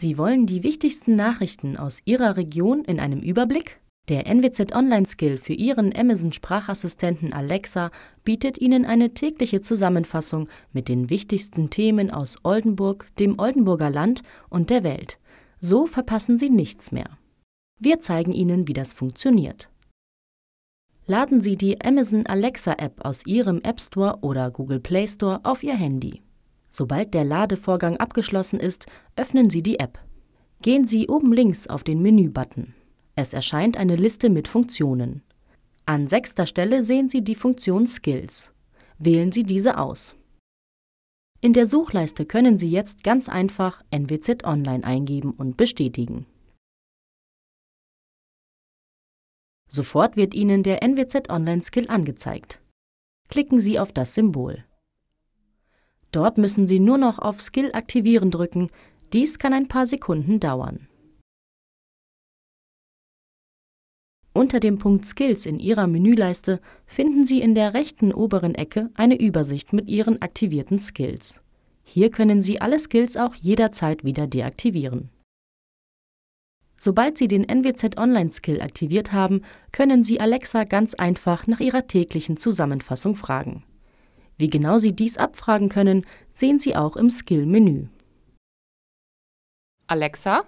Sie wollen die wichtigsten Nachrichten aus Ihrer Region in einem Überblick? Der NWZ Online Skill für Ihren Amazon Sprachassistenten Alexa bietet Ihnen eine tägliche Zusammenfassung mit den wichtigsten Themen aus Oldenburg, dem Oldenburger Land und der Welt. So verpassen Sie nichts mehr. Wir zeigen Ihnen, wie das funktioniert. Laden Sie die Amazon Alexa App aus Ihrem App Store oder Google Play Store auf Ihr Handy. Sobald der Ladevorgang abgeschlossen ist, öffnen Sie die App. Gehen Sie oben links auf den Menü-Button. Es erscheint eine Liste mit Funktionen. An sechster Stelle sehen Sie die Funktion Skills. Wählen Sie diese aus. In der Suchleiste können Sie jetzt ganz einfach NWZ Online eingeben und bestätigen. Sofort wird Ihnen der NWZ Online Skill angezeigt. Klicken Sie auf das Symbol. Dort müssen Sie nur noch auf Skill aktivieren drücken, dies kann ein paar Sekunden dauern. Unter dem Punkt Skills in Ihrer Menüleiste finden Sie in der rechten oberen Ecke eine Übersicht mit Ihren aktivierten Skills. Hier können Sie alle Skills auch jederzeit wieder deaktivieren. Sobald Sie den NWZ Online Skill aktiviert haben, können Sie Alexa ganz einfach nach Ihrer täglichen Zusammenfassung fragen. Wie genau Sie dies abfragen können, sehen Sie auch im Skill-Menü. Alexa?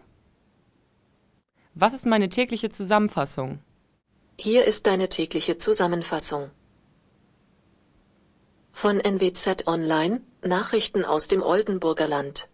Was ist meine tägliche Zusammenfassung? Hier ist deine tägliche Zusammenfassung. Von NWZ Online, Nachrichten aus dem Oldenburger Land.